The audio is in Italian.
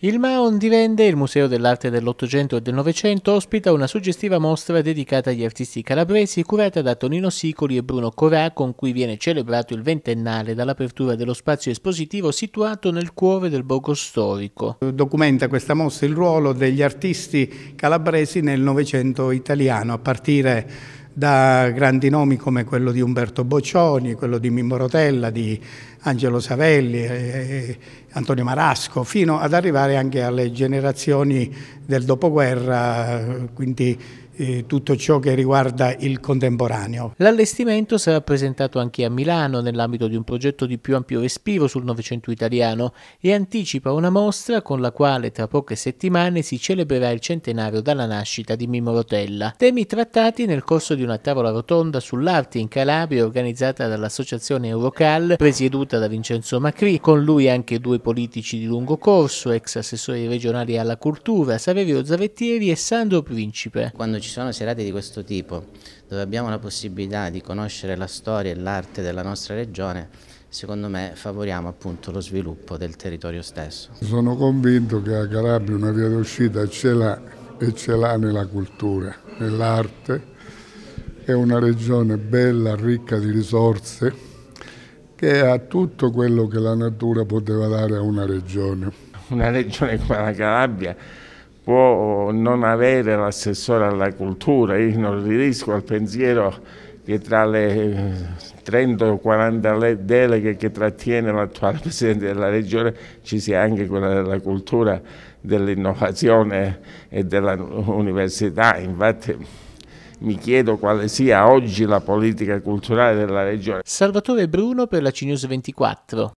Il Maon di Vende, il Museo dell'Arte dell'Ottocento e del Novecento, ospita una suggestiva mostra dedicata agli artisti calabresi curata da Tonino Sicoli e Bruno Corà, con cui viene celebrato il ventennale dall'apertura dello spazio espositivo situato nel cuore del borgo storico. Documenta questa mostra il ruolo degli artisti calabresi nel Novecento italiano, a partire da grandi nomi come quello di Umberto Boccioni, quello di Mimmo Rotella, di Angelo Savelli, eh, eh Antonio Marasco, fino ad arrivare anche alle generazioni del dopoguerra, quindi eh, tutto ciò che riguarda il contemporaneo. L'allestimento sarà presentato anche a Milano nell'ambito di un progetto di più ampio respiro sul Novecento italiano e anticipa una mostra con la quale tra poche settimane si celebrerà il centenario dalla nascita di Mimmo Rotella. Temi trattati nel corso di una tavola rotonda sull'arte in Calabria organizzata dall'associazione Eurocal presieduta da Vincenzo Macri, con lui anche due politici di lungo corso, ex assessori regionali alla cultura, Saverio Zavettieri e Sandro Principe. Quando ci ci sono serate di questo tipo, dove abbiamo la possibilità di conoscere la storia e l'arte della nostra regione, secondo me favoriamo appunto lo sviluppo del territorio stesso. Sono convinto che a Calabria una via d'uscita ce l'ha e ce l'ha nella cultura, nell'arte. È una regione bella, ricca di risorse, che ha tutto quello che la natura poteva dare a una regione. Una regione come la Calabria può non avere l'assessore alla cultura, io non riesco al pensiero che tra le 30 eh, o 40 deleghe che trattiene l'attuale Presidente della Regione ci sia anche quella della cultura, dell'innovazione e dell'università. Infatti mi chiedo quale sia oggi la politica culturale della Regione. Salvatore Bruno per la CNews 24.